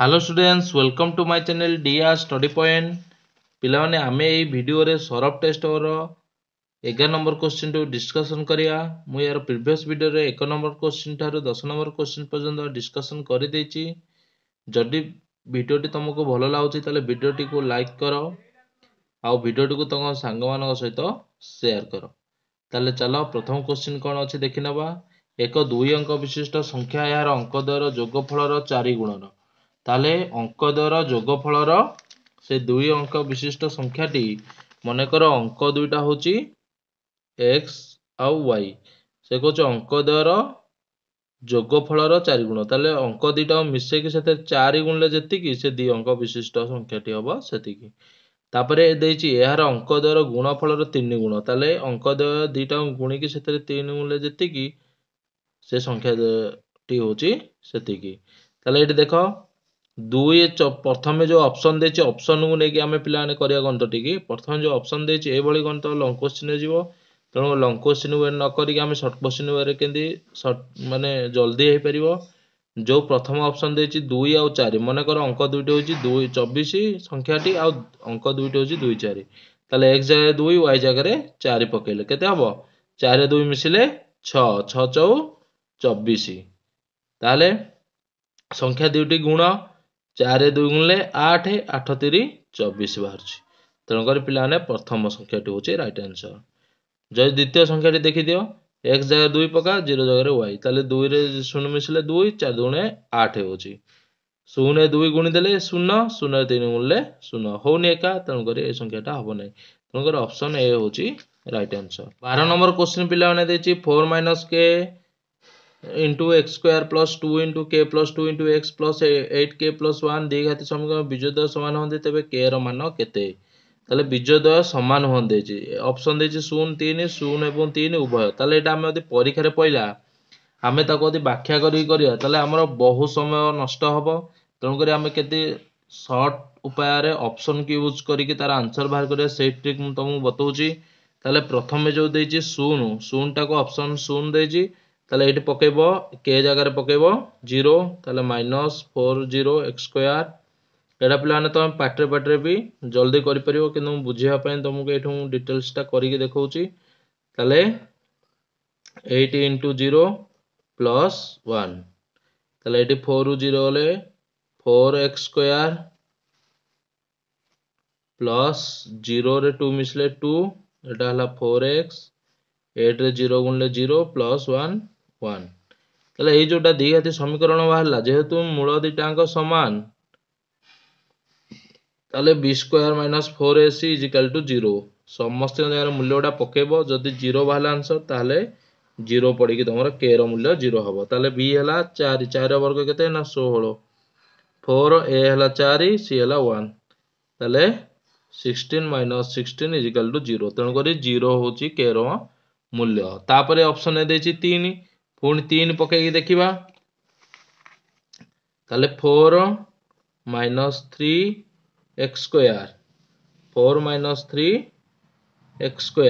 hello students welcome to my channel DR study point पिलाने आमे ए वीडियो रे सौरभ टेस्ट ओर 11 नंबर क्वेश्चन टू डिस्कशन करिया मु यार प्रीवियस वीडियो रे 1 नंबर क्वेश्चन थारु 10 नंबर क्वेश्चन पजंत डिस्कशन कर देछि जदी वीडियो टी तमको भलो लाउछि तले वीडियो टी को लाइक करो आ वीडियो टी को तंग संग मान को सहित शेयर करो तले चलो प्रथम क्वेश्चन कोन अछि देखिनबा एक दुई अंक विशिष्ट संख्या यार अंक दर योगफल रो 4 गुणन ତାହେଲେ ଅଙ୍କ ଦ୍ୱାର ଯୋଗଫଳର ସେ ଦୁଇ ଅଙ୍କ ବିଶିଷ୍ଟ ସଂଖ୍ୟାଟି ମନେକର ଅଙ୍କ ଦୁଇଟା ହେଉଛି ଏକ୍ସ ଆଉ ୱାଇ ସେ କହୁଛି ଅଙ୍କ ଦ୍ୱାର ଯୋଗଫଳର ଚାରି ଗୁଣ ତାହେଲେ ଅଙ୍କ ଦୁଇଟା ମିଶେଇକି ସେଥିରେ ଚାରି ଗୁଣିଲେ ଯେତିକି ସେ ଦୁଇ ଅଙ୍କ ବିଶିଷ୍ଟ ସଂଖ୍ୟାଟି ହେବ ସେତିକି ତାପରେ ଦେଇଛି ଏହାର ଅଙ୍କ ଦ୍ୱାର ଗୁଣଫଳର ତିନି ଗୁଣ ତାହେଲେ ଅଙ୍କ ଦ୍ୱାର ଦୁଇଟା ଗୁଣିକି ସେଥିରେ ତିନି ଗୁଣିଲେ ଯେତିକି ସେ ସଂଖ୍ୟାଟି ହେଉଛି ସେତିକି ତାହେଲେ ଏଇଠି ଦେଖ ଦୁଇ ପ୍ରଥମେ ଯେଉଁ ଅପସନ୍ ଦେଇଛି ଅପସନ୍କୁ ନେଇକି ଆମେ ପିଲାମାନେ କରିବା ଗଣିତଟିକି ପ୍ରଥମେ ଯେଉଁ ଅପସନ୍ ଦେଇଛି ଏଭଳି ଗଣିତ ଲଙ୍ଗ କୋଶ୍ଚିନ୍ରେ ଯିବ ତେଣୁ ଲଙ୍ଗ କୋଶ୍ଚିନ୍ ୱେ ନ କରିକି ଆମେ ସର୍ଟ କୋଶ୍ଚିନ୍ ୱେରେ କେମିତି ସର୍ଟ ମାନେ ଜଲ୍ଦି ହେଇପାରିବ ଯେଉଁ ପ୍ରଥମ ଅପସନ୍ ଦେଇଛି ଦୁଇ ଆଉ ଚାରି ମନେକର ଅଙ୍କ ଦୁଇଟି ହେଉଛି ଦୁଇ ଚବିଶ ସଂଖ୍ୟାଟି ଆଉ ଅଙ୍କ ଦୁଇଟି ହେଉଛି ଦୁଇ ଚାରି ତାହେଲେ ଏକ୍ସ ଜାଗାରେ ଦୁଇ ୱାଇ ଜାଗାରେ ଚାରି ପକେଇଲେ କେତେ ହେବ ଚାରିରେ ଦୁଇ ମିଶିଲେ ଛଅ ଛଅ ଚଉ ଚବିଶ ତାହେଲେ ସଂଖ୍ୟା ଦୁଇଟି ଗୁଣ ଚାରି ଦୁଇ ଦୁଗୁଣେ ଆଠ ଆଠ ତିରି ଚବିଶ ବାହାରୁଛି ତେଣୁକରି ପିଲାମାନେ ପ୍ରଥମ ସଂଖ୍ୟାଟି ହେଉଛି ରାଇଟ୍ ଆନ୍ସର ଯଦି ଦ୍ୱିତୀୟ ସଂଖ୍ୟାଟି ଦେଖିଦିଅ ଏକ୍ସ ଜାଗାରେ ଦୁଇ ପକା ଜିରୋ ଜାଗାରେ ୱାଇ ତାହେଲେ ଦୁଇରେ ଶୂନ ମିଶିଲେ ଦୁଇ ଚାରି ଦୁଗୁଣେ ଆଠ ହେଉଛି ଶୂନ ଦୁଇ ଗୁଣି ଦେଲେ ଶୂନ ଶୂନରେ ତିନି ଗୁଣିଲେ ଶୂନ ହେଉନି ଏକା ତେଣୁକରି ଏ ସଂଖ୍ୟାଟା ହେବ ନାହିଁ ତେଣୁକରି ଅପସନ୍ ଏ ହେଉଛି ରାଇଟ୍ ଆନ୍ସର ବାର ନମ୍ବର କୋଶ୍ଚିନ୍ ପିଲାମାନେ ଦେଇଛି four minus k into x square plus two into k plus two into x plus eight k plus one দুই ঘাতি সমীকরণ বিজয় দয় সমান হতে তবে কে র মান কেতে তাহলে বিজয় দয় সমান হতে অপশন দিয়েছি শূন্য তিন শূন্য এবং তিন উভয় তাহলে এটা আমি যদি পরীক্ষার পড়া আমি তাকে যদি ব্যাখ্যা করি করিয়া তাহলে আমার বহু সময় নষ্ট হব তেমকরি আমি কেতে সর্ট উপায়ে অপশন কি ইউজ করিকি তার আনসর বাহার করিয়া সেই ট্রিক তোমাকে বতাউছি তাহলে প্রথমে যে দিয়েছি শূন্য শূন্যটা অপশন শূন্য দিয়েছি তাহলে এটি পকাইব কে জায়গায় পকাইব জিরো তাহলে minus four zero x square এটা ପିଲାମାନେ ତୁମେ ପାଟିରେ ପାଟିରେ ବି ଜଲ୍ଦି କରିପାରିବ କିନ୍ତୁ ମୁଁ ବୁଝିବା ପାଇଁ ତୁମକୁ ଏଇଠୁ ମୁଁ ଡିଟେଲ୍ସଟା କରିକି ଦେଖାଉଛି ତାହେଲେ eight into zero plus one ତାହେଲେ ଏଇଠି ଫୋର୍ରୁ ଜିରୋ ଗଲେ ଫୋର୍ ଏକ୍ସ ସ୍କୋୟାର୍ ପ୍ଲସ୍ ଜିରୋରେ ଟୁ ମିଶିଲେ ଟୁ ଏଇଟା ହେଲା ଫୋର୍ ଏକ୍ସ ଏଇଟ୍ରେ ଜିରୋ ଗୁଣିଲେ ଜିରୋ ପ୍ଲସ୍ ୱାନ୍ ୱାନ୍ ତାହେଲେ ଏଇ ଯୋଉଟା ଦ୍ୱିଘାତୀ ସମୀକରଣ ବାହାରିଲା ଯେହେତୁ ମୂଳ ଦୁଇଟାଙ୍କ ସମାନ ତାହେଲେ b square minus four ac equal to zero ସମସ୍ତଙ୍କ ଜାଗାରେ ମୂଲ୍ୟଟା ପକେଇବ ଯଦି ଜିରୋ ବାହାରିଲା ଆନ୍ସର ତାହେଲେ ଜିରୋ ପଡ଼ିକି ତୁମର କେର ମୂଲ୍ୟ ଜିରୋ ହେବ ତାହେଲେ ବି ହେଲା ଚାରି ଚାରିର ବର୍ଗ କେତେ ନା ଷୋହଳ ଫୋର୍ ଏ ହେଲା ଚାରି ସି ହେଲା ୱାନ୍ ତାହେଲେ sixteen minus sixteen ଇଜିକାଲ୍ to zero ତେଣୁକରି ଜିରୋ ହେଉଛି କେର ମୂଲ୍ୟ ତାପରେ ଅପସନ୍ ଦେଇଛି ତିନି पुणी तीन पक देखा तेल four minus three x square four minus three x square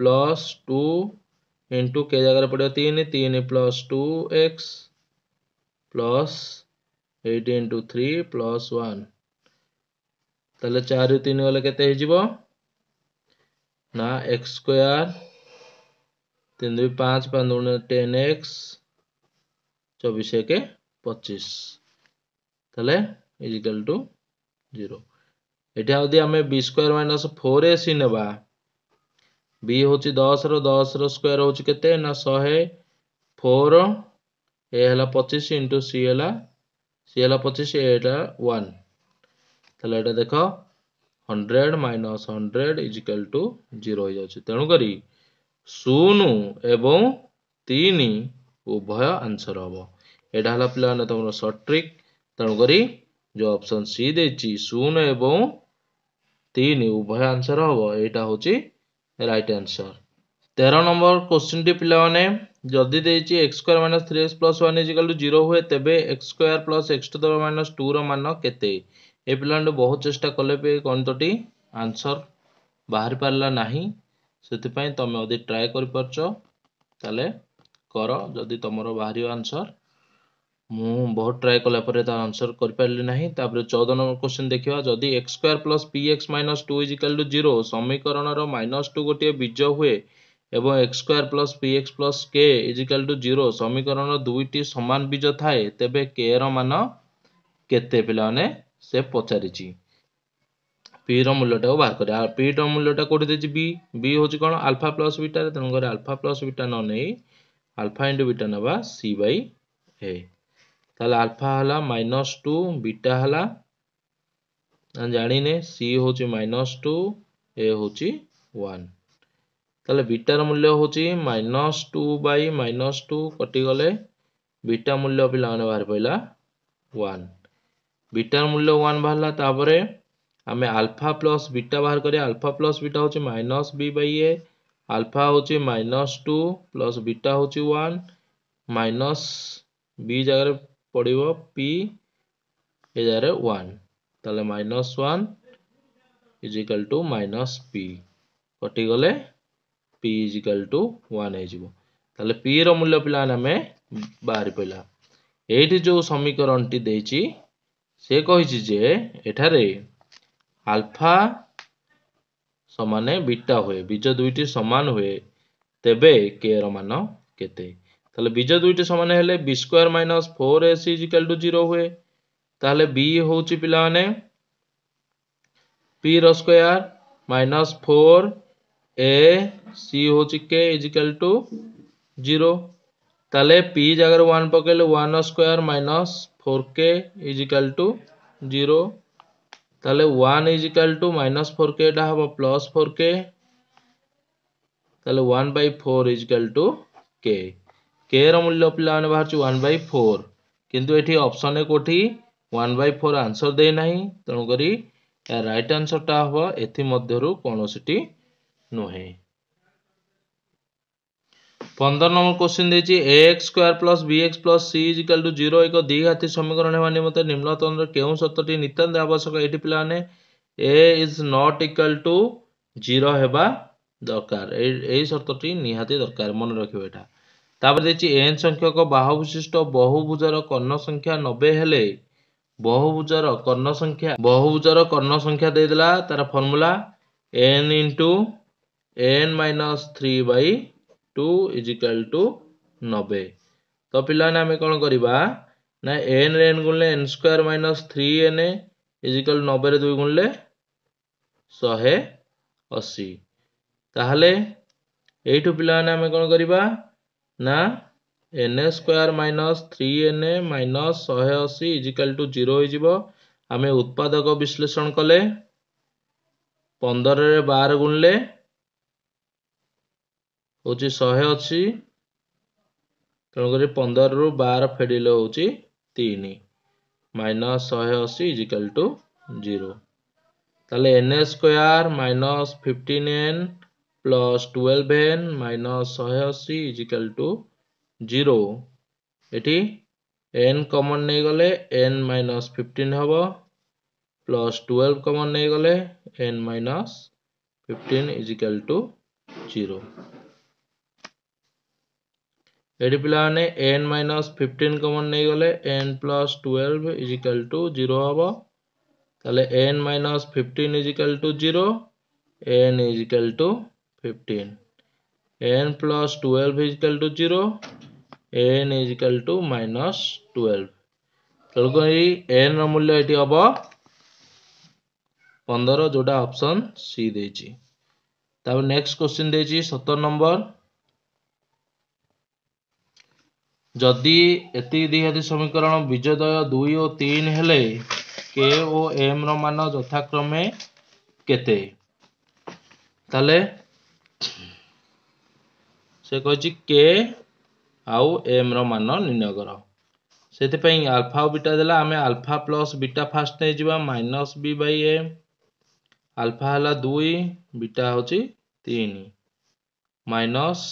plus two into k जगह पड़े तीन तीन plus two x plus eight into three plus one तेल चार तीन गले के ना एक्स स्क्यार तीन दुई पाँच पांच दुण टेन एक्स चौबीस एक पचीस इजिकल टू जीरो यहाँ जी आम b square minus four a c ना बी हूँ दस रस रोयर हूँ के शहे फोर ए है पचीस इंटु सी है सी है पचीस एटा वाला देख hundred minus hundred equal to zero तेणुक ଶୂନ ଏବଂ ତିନି ଉଭୟ ଆନ୍ସର୍ ହେବ ଏଇଟା ହେଲା ପିଲାମାନେ ତୁମର ସର୍ଟ ଟ୍ରିକ୍ ତେଣୁକରି ଯେଉଁ ଅପସନ୍ ସି ଦେଇଛି ଶୂନ ଏବଂ ତିନି ଉଭୟ ଆନ୍ସର୍ ହେବ ଏଇଟା ହେଉଛି ରାଇଟ୍ ଆନ୍ସର୍ ତେର ନମ୍ବର କୋଶ୍ଚିନ୍ଟି ପିଲାମାନେ ଯଦି ଦେଇଛି x square minus three x plus one equal to zero ହୁଏ ତେବେ x square plus x two ଦେବା ମାଇନସ୍ ଟୁର ମାନ କେତେ ଏ ପିଲାମାନେ ବହୁତ ଚେଷ୍ଟା କଲେ ବି ଗଣିତଟି ଆନ୍ସର୍ ବାହାରି ପାରିଲା ନାହିଁ ସେଥିପାଇଁ ତମେ ଯଦି ଟ୍ରାଏ କରିପାରୁଛ ତାହେଲେ କର ଯଦି ତମର ବାହାରିବ ଆନ୍ସର୍ ମୁଁ ବହୁତ ଟ୍ରାଏ କଲା ପରେ ତା ଆନ୍ସର୍ କରିପାରିଲି ନାହିଁ ତାପରେ ଚଉଦ ନମ୍ବର କୋଶ୍ଚିନ୍ ଦେଖିବା ଯଦି x square plus p x minus two equal to zero ସମୀକରଣର ମାଇନସ୍ ଟୁ ଗୋଟିଏ ବୀଜ ହୁଏ ଏବଂ x square plus p x plus k equal to zero ସମୀକରଣ ଦୁଇଟି ସମାନ ବୀଜ ଥାଏ ତେବେ କେର ମାନ କେତେ ପିଲାମାନେ ସେ ପଚାରିଛି ପି ର ମୂଲ୍ୟଟାକୁ ବାହାର କରିବା ପି ର ମୂଲ୍ୟଟା କୋଉଠି ଦେଇଛି ବି ବି ହେଉଛି କ'ଣ ଆଲଫା ପ୍ଲସ୍ ବିଟାରେ ତେଣୁକରି ଆଲଫା ପ୍ଲସ୍ ବିଟା ନ ନେଇ ଆଲଫା ଇଣ୍ଟୁ ବିଟା ନେବା ସି ବାଇ ଏ ତାହେଲେ ଆଲଫା ହେଲା ମାଇନସ୍ ଟୁ ବିଟା ହେଲା ଜାଣିନେ ସି ହେଉଛି ମାଇନସ୍ ଟୁ ଏ ହେଉଛି ୱାନ୍ তাহলে বিটার মূল্য হচ্ছে minus two by minus two কটিগলে বিটা মূল্য পিলা বাহার পড়া ওয়ান বিটার মূল্য ওয়ান বাহারা তাপরে ଆମେ ଆଲଫା ପ୍ଲସ୍ ବିଟା ବାହାର କରିବା ଆଲଫା ପ୍ଲସ୍ ବିଟା ହେଉଛି minus b by a alpha ହେଉଛି ମାଇନସ୍ ଟୁ ପ୍ଲସ୍ ବିଟା ହେଉଛି ୱାନ୍ ମାଇନସ୍ ବି ଜାଗାରେ ପଡ଼ିବ ପି ଏ ଜାଗାରେ ୱାନ୍ ତାହେଲେ minus one equal to minus p କଟିଗଲେ ପି ଇଜିକାଲ ଟୁ ୱାନ୍ ହେଇଯିବ ତାହେଲେ ପିର ମୂଲ୍ୟ ପିଲାମାନେ ଆମେ ବାହାରି ପଡ଼ିଲା ଏଇଠି ଯେଉଁ ସମୀକରଣଟି ଦେଇଛି ସେ କହିଛି ଯେ ଏଠାରେ आलफा समान बीटा हुए बीज दुईट सामान हुए तेज के मान के बीज दुईट समान b square minus four a c equal to zero हुए बी हूँ पे पी रक्र माइनस फोर ए सी हूँ के इजिकल टू जीरो पी जगह वन पकड़े one square minus four k equal to zero তাহলে one equal to minus four k এটা হব প্লস ফোর কে তাহলে one by four equal to k k র মূল্য পিলাମାନେ ବାହାରୁଛି one by four কিন্তু এটি অপশনে কোটি ওয়ান বাই ফোর আনসর ଦେଇନାହିଁ ତେଣୁକରି ରାଇଟ୍ ଆନ୍ସରଟା ହବ ଏଥିମଧ୍ୟରୁ କୌଣସିଟି ନୁହେଁ ପନ୍ଦର ନମ୍ବର କୋଶ୍ଚିନ୍ ଦେଇଛି a x square plus b x plus c equal to zero ଏକ ଦ୍ୱିଘାତୀ ସମୀକରଣ ହେବା ନିମନ୍ତେ ନିମ୍ନତନ୍ତ୍ର କେଉଁ ସତ୍ୟଟି ନିତାନ୍ତ ଆବଶ୍ୟକ ଏଠି ପିଲାମାନେ a is not equal to zero ହେବା ଦରକାର ଏହି ସର୍ତ୍ତଟି ନିହାତି ଦରକାର ମନେ ରଖିବ ଏଇଟା ତାପରେ ଦେଇଛି ଏନ୍ ସଂଖ୍ୟକ ବାହୁ ବିଶିଷ୍ଟ ବହୁଭୁଜର କର୍ଣ୍ଣ ସଂଖ୍ୟା ନବେ ହେଲେ ବହୁଭୁଜର କର୍ଣ୍ଣ ସଂଖ୍ୟା ବହୁଭୁଜର କର୍ଣ୍ଣ ସଂଖ୍ୟା ଦେଇଦେଲା ତାର formula n into n minus three by two equal to ନବେ ତ ପିଲାମାନେ ଆମେ କ'ଣ କରିବା ନା ଏନ୍ରେ ଏନ୍ ଗୁଣିଲେ n square minus three n equal ନବେରେ ଦୁଇ ଗୁଣିଲେ ଶହେ ଅଶୀ ତାହେଲେ ଏଇଠୁ ପିଲାମାନେ ଆମେ କ'ଣ କରିବା ନା n square minus three n minus ଶହେ ଅଶୀ ଇଜିକାଲ ଟୁ ଜିରୋ ହେଇଯିବ ଆମେ ଉତ୍ପାଦକ ବିଶ୍ଳେଷଣ କଲେ ପନ୍ଦରରେ ବାର ଗୁଣିଲେ ହେଉଛି ଶହେ ଅଛି ତେଣୁକରି ପନ୍ଦରରୁ ବାର ଫେଡ଼ିଲେ ହେଉଛି ତିନି ମାଇନସ୍ ଶହେ ଅଶୀ ଇଜିକାଲ୍ ଟୁ ଜିରୋ তাহলে n a square minus fifteen n plus twelve n minus শহে অশি ইজিকাল টু জিরো এটি এন কমন নেইগলে এন মাইনস ফিফটিন হব প্লস টুয়েলভ কমন নেইগলে n minus fifteen equal to zero ଏଠି ପିଲାମାନେ ଏନ୍ ମାଇନସ୍ ଫିଫ୍ଟିନ୍ କମନ୍ ନେଇଗଲେ n plus twelve equal to zero ହେବ ତାହେଲେ n minus fifteen equal to zero n equal to fifteen n plus twelve equal to zero n equal to minus twelve ତେଣୁକରି ଏନ୍ର ମୂଲ୍ୟ ଏଠି ହେବ ପନ୍ଦର ଯେଉଁଟା ଅପସନ୍ ସି ଦେଇଛି ତାପରେ ନେକ୍ସଟ କ୍ୱେଶ୍ଚିନ୍ ଦେଇଛି ସତର ନମ୍ବର ଯଦି ଏତିକି ଦ୍ୱିଘାତୀ ସମୀକରଣ ବିଜୋଦୟ ଦୁଇ ଓ ତିନି ହେଲେ କେ ଓ ଏମ୍ ର ମାନ ଯଥାକ୍ରମେ କେତେ ତାହେଲେ ସେ କହିଛି କେ ଆଉ ଏମ୍ ର ମାନ ନିର୍ଣ୍ଣୟ କର ସେଥିପାଇଁ ଆଲଫା ଆଉ ବିଟା ଦେଲା ଆମେ ଆଲଫା ପ୍ଲସ୍ ବିଟା ଫାଷ୍ଟ ନେଇଯିବା minus b by m alpha ହେଲା ଦୁଇ ବିଟା ହେଉଛି ତିନି minus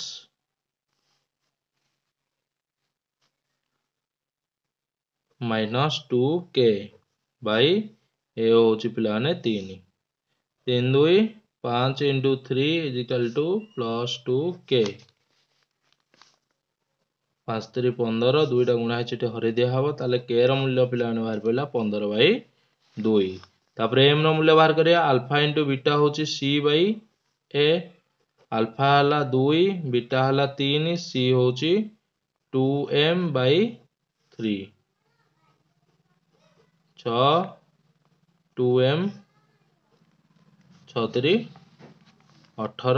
minus two k by पाने तीन तीन दुई पाँच into three equal to plus two k पाँच तरी पंदर दुईटा गुणा है हर दिहब ताल के मूल्य पे बाहर पड़ा पंदर बै दुई तापर एम रूल्य बाहर कर आलफा इंटु बिटा हूँ सी बै ए आलफा है दुई बिटा है तीन सी हूँ टू एम बै थ्री છ টু এম ছ তিরি অঠর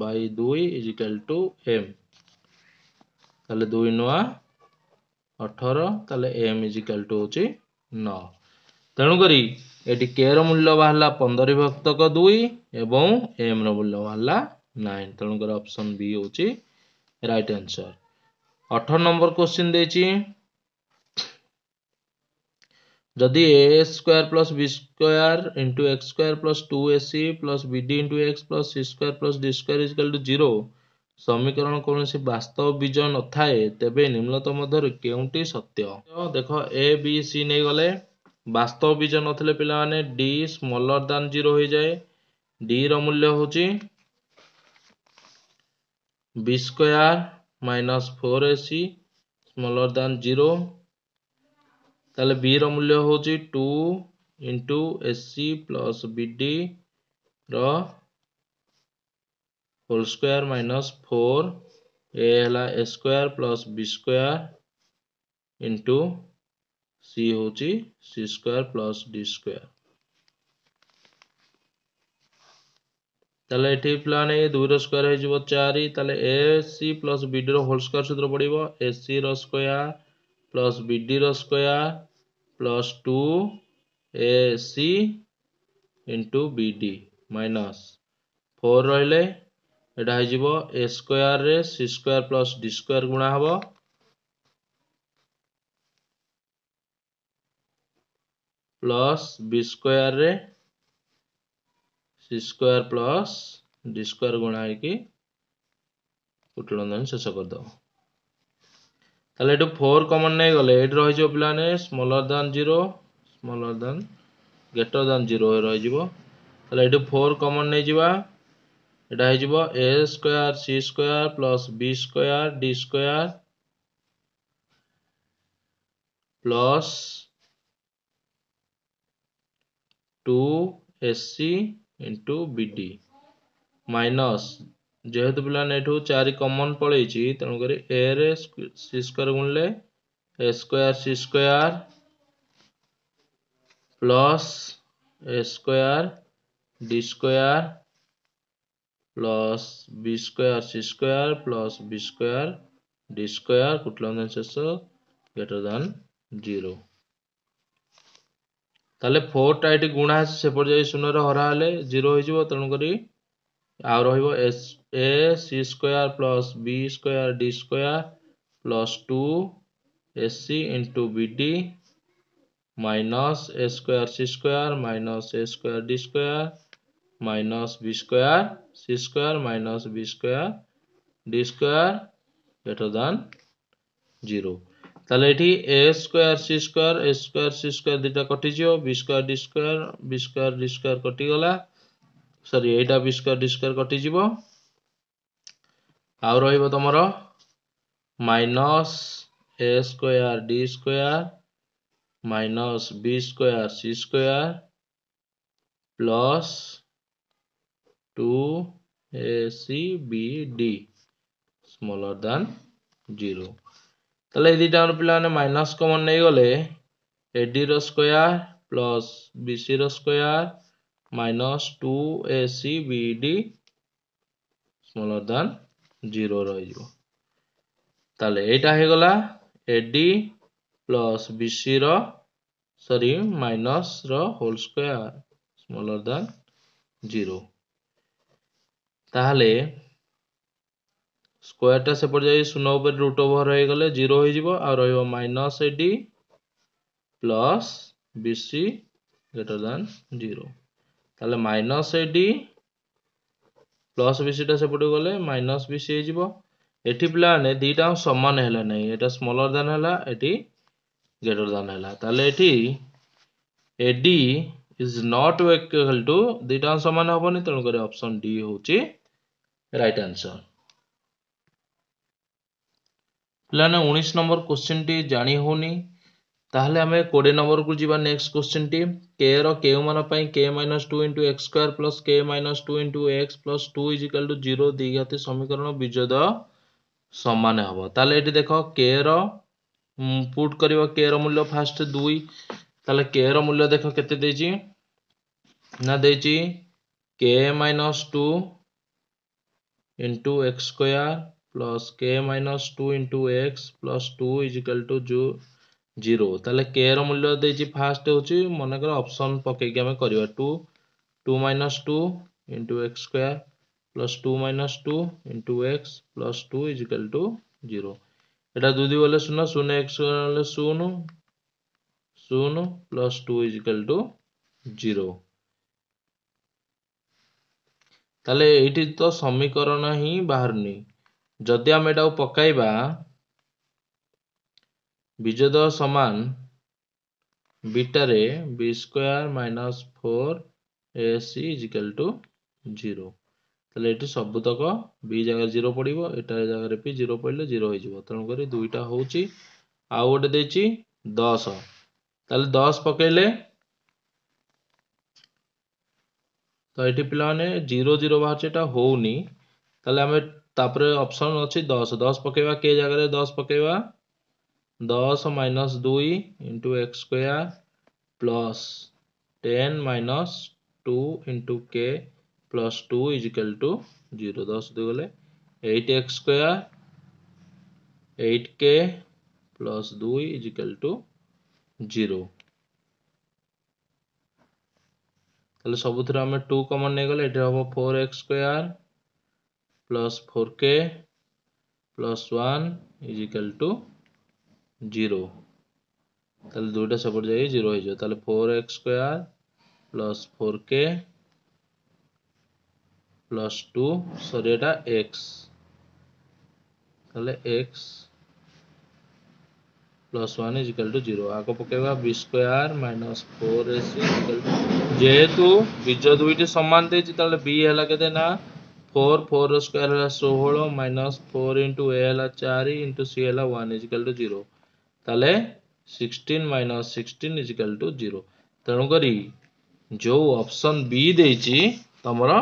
বাই দুই ইজিকাল টু এম তাহলে দুই নয় অঠর তাহলে এম ইজিকাল টু হচ্ছে নয় তেণুকরি এটি কে র মূল্য বাহারা পনের বিভক্তক দুই এবং এম র মূল্য বাহারা নাইন তেণুকরি অপসন বি হচ্ছে রাইট আনসর অঠর নম্বর কোশ্চিন দিয়েছি ଯଦି a square plus b square into x square plus two a c plus b d into x plus c square plus d square equal to zero ସମୀକରଣ କୌଣସି ବାସ୍ତବ ବିଜୟ ନଥାଏ ତେବେ ନିମ୍ନତ ମଧ୍ୟରୁ କେଉଁଟି ସତ୍ୟ ଦେଖ ଏ ବି ସି ନେଇଗଲେ ବାସ୍ତବ ବୀଜ ନଥିଲେ ପିଲାମାନେ ଡି ସ୍ମଲର ଦାନ୍ ଜିରୋ ହୋଇଯାଏ ଡିର ମୂଲ୍ୟ ହେଉଛି b square minus four a c smaller than zero ताले बी रूल्य हूँ two into s c plus b whole square minus four a है a square plus b square into c हूँ c square plus d square तेल पा नहीं दुई square हो चार a c plus b whole square सूत्र पड़ो ए सी रोयर plus b d square plus two a c into B minus four रे एटा ए स्क्वायर रे c square plus d square गुणा हे प्लस बी स्क्वायर रे c square plus d square गुणा होगी शेष करदेव ତାହେଲେ ଏଠୁ ଫୋର୍ କମନ୍ ନେଇଗଲେ ଏଇଠି ରହିଯିବ ପିଲାମାନେ smaller than zero smaller than greater than zero ରହିଯିବ ତାହେଲେ ଏଠୁ ଫୋର୍ କମନ୍ ନେଇଯିବା ଏଇଟା ହେଇଯିବ a square c square plus b square d square plus two s c into b d minus ଯେହେତୁ ପିଲାମାନେ ଏଠୁ ଚାରି କମନ୍ ପଳେଇଛି ତେଣୁକରି ଏରେ ସି ସ୍କୋୟାର ଗୁଣିଲେ a square c square plus a square d square plus b square c square plus b square d square କୁଟଲନ୍ଦନ ଶେଷ ଗ୍ରେଟର ଦାନ୍ ଜିରୋ তাহলে ফোরটা এটি গুণ আছে সেপটে যাই শূন্যর হরা হলে জিরো হয়ে যাব তেমনি ଆଉ ରହିବ a c square plus b square d square plus two a c into b d minus a square c square minus a square d square minus b square c square minus b square d square greater than zero তাহলে এটি a square c square a square c square দুইটা কটিযোগ b square d square b square d square কটিগলা ସରି ଏଇଟା b square d square କଟିଯିବ ଆଉ ରହିବ ତୁମର minus a square d square minus b square c square plus two a c b d smaller than zero তাহলে এই দুইটা আমার পিলানে মাইনাস কমন নেই গলে এডির স্কোয়ার প্লস বিসির square minus 2ac bd smaller than 0 ରହିଯିବ তাহলে এইটা ହେଇଗଲା ad plus bc ର সরি minus ର whole square smaller than 0 তাহলে স্কোয়ারটা সেপটে যাই শূন্য উপরে রুট ওভার হয়ে গেলে জিরো হয়ে যাব আর রইব minus a d plus b c greater than zero তাহলে মাଇନସ୍ ଏଇଟି ପ୍ଲସ୍ ବି ସେଇଟା ସେପଟକୁ ଗଲେ ମାଇନସ୍ ବି ସି ହେଇଯିବ ଏଠି ପିଲାମାନେ ଦୁଇଟା ସମାନ ହେଲା ନାହିଁ ଏଇଟା ସ୍ମଲର୍ ଦାନ୍ ହେଲା ଏଠି ଗ୍ରେଟର୍ ଦାନ୍ ହେଲା ତାହେଲେ ଏଠି a d is not equal to ଦୁଇଟା ସମାନ ହେବନି ତେଣୁକରି ଅପସନ୍ ଡି ହେଉଛି ରାଇଟ୍ ଆନ୍ସର୍ ପିଲାମାନେ ଉଣେଇଶ ନମ୍ବର କୋଶ୍ଚିନ୍ଟି ଜାଣି ହେଉନି ताहले हमें कोड़े नंबर को जीवन नेक्स्ट क्वेश्चन टी के र के मान पई के -2 x² x -2 x 2 0 दिगते समीकरण विजद समान हबो ताले एटी देखो के र पुट करबो के र मूल्य फर्स्ट 2 ताले के र मूल्य देखो केते देजी ना देजी के -2 x² k -2 x 2 0 ଜିରୋ ତାହେଲେ କେର ମୂଲ୍ୟ ଦେଇଛି ଫାଷ୍ଟ ହେଉଛି ମନେକର ଅପସନ୍ ପକେଇକି ଆମେ କରିବା two two minus two into x square plus two minus two into x plus two is equal to zero এটা দুদি বলে শূন্য শূন্য এক্স হলে শূন্য শূন্য plus two is equal to zero তাহলে এইটি তো সমীকরণ ହିଁ ବାହାରୁନି ଯଦି ଆମେ ଏଟାକୁ ପକାଇବା विजद सामान बिटारे b square minus four a c is equal to zero ये सबुतक जगह जीरो पड़ो एटार जगार भी जीरो पड़े जीरो तेणुक दुईटा हूँ आउ गोटे दस ताल दस पकड़े तो ये पे जीरो जीरो बाहर होनी तेल आम तापर अपसन अच्छी दस दस पकेवा के जगह दस पकेवा दस माइनस दुई into x square plus ten minus two into k plus two is equal to zero दस दूगले eight x square k plus दुई इजिकल टू जीरो तेल सब आम टू कमन नहींगल ये हम four x square plus four k plus one is equal to zero दुईटा দুইটা সপোর্ট জায়গায় জিরো হয়ে যাবে তাহলে four x plus plus four k plus two plus one is equal to zero आग पकेबा b square minus four a c जेहेतु बीज दुईट सामान देखे बी है ना फोर फोर स्क्वयर है षोह माइनस फोर इंटु ए है चार इंटू सी है one is equal to zero ତାହେଲେ sixteen minus sixteen ଇଜିକାଲ୍ to zero ତେଣୁକରି ଯେଉଁ ଅପସନ୍ ବି ଦେଇଛି ତମର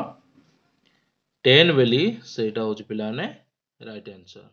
ଟେନ୍ ବୋଲି ସେଇଟା ହେଉଛି ପିଲାମାନେ ରାଇଟ୍ ଆନ୍ସର୍